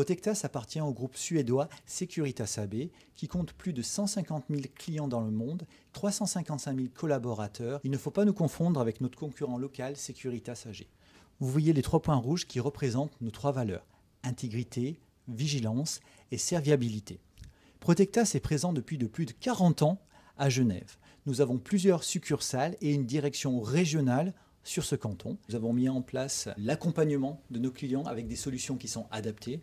Protectas appartient au groupe suédois Securitas AB, qui compte plus de 150 000 clients dans le monde, 355 000 collaborateurs. Il ne faut pas nous confondre avec notre concurrent local Securitas AG. Vous voyez les trois points rouges qui représentent nos trois valeurs intégrité, vigilance et serviabilité. Protectas est présent depuis de plus de 40 ans à Genève. Nous avons plusieurs succursales et une direction régionale sur ce canton. Nous avons mis en place l'accompagnement de nos clients avec des solutions qui sont adaptées.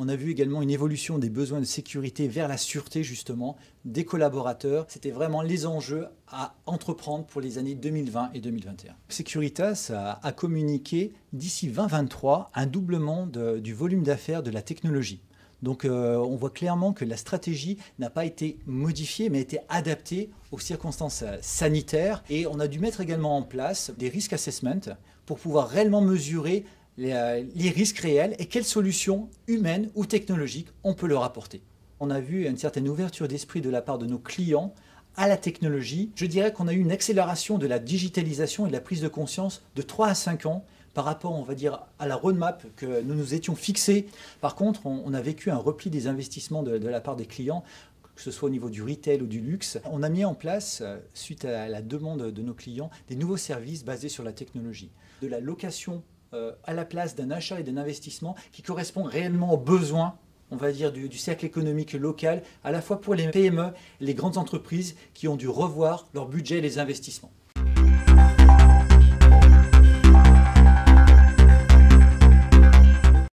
On a vu également une évolution des besoins de sécurité vers la sûreté justement des collaborateurs. C'était vraiment les enjeux à entreprendre pour les années 2020 et 2021. Securitas a, communiqué d'ici 2023 un doublement du volume d'affaires de la technologie. Donc euh, on voit clairement que la stratégie n'a pas été modifiée, mais a été adaptée aux circonstances euh, sanitaires. Et on a dû mettre également en place des risk assessments pour pouvoir réellement mesurer euh, les, risques réels et quelles solutions humaines ou technologiques on peut leur apporter. On a vu une certaine ouverture d'esprit de la part de nos clients à la technologie. Je dirais qu'on a eu une accélération de la digitalisation et de la prise de conscience de 3 à 5 ans par rapport, on va dire, à la roadmap que nous nous étions fixés. Par contre, on, a vécu un repli des investissements de la part des clients que ce soit au niveau du retail ou du luxe, on a mis en place, euh, suite à la demande de nos clients, des nouveaux services basés sur la technologie. De la location euh, à la place d'un achat et d'un investissement qui correspond réellement aux besoins on va dire, du, du, cercle économique local, à la fois pour les PME, les grandes entreprises qui ont dû revoir leur budget et les investissements.